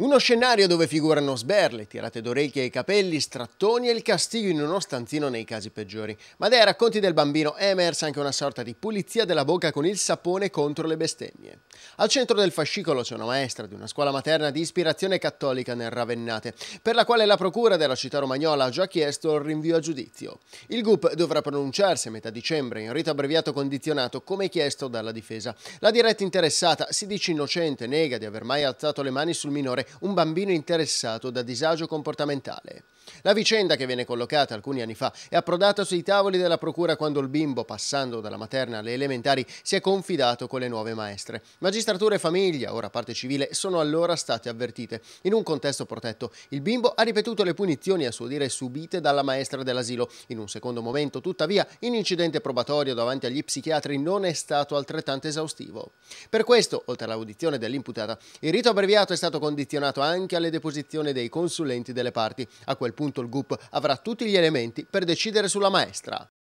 Uno scenario dove figurano sberle, tirate d'orecchie ai capelli, strattoni e il castigo in uno stanzino nei casi peggiori. Ma dai racconti del bambino è emersa anche una sorta di pulizia della bocca con il sapone contro le bestemmie. Al centro del fascicolo c'è una maestra di una scuola materna di ispirazione cattolica nel Ravennate, per la quale la procura della città romagnola ha già chiesto il rinvio a giudizio. Il GUP dovrà pronunciarsi a metà dicembre in rito abbreviato condizionato come chiesto dalla difesa. La diretta interessata si dice innocente, nega di aver mai alzato le mani sul minore un bambino interessato da disagio comportamentale. La vicenda che viene collocata alcuni anni fa è approdata sui tavoli della procura quando il bimbo, passando dalla materna alle elementari, si è confidato con le nuove maestre. Magistratura e famiglia, ora parte civile, sono allora state avvertite. In un contesto protetto, il bimbo ha ripetuto le punizioni a suo dire subite dalla maestra dell'asilo. In un secondo momento, tuttavia, in incidente probatorio davanti agli psichiatri non è stato altrettanto esaustivo. Per questo, oltre all'audizione dell'imputata, il rito abbreviato è stato condizionato condizionato anche alle deposizioni dei consulenti delle parti. A quel punto il GUP avrà tutti gli elementi per decidere sulla maestra.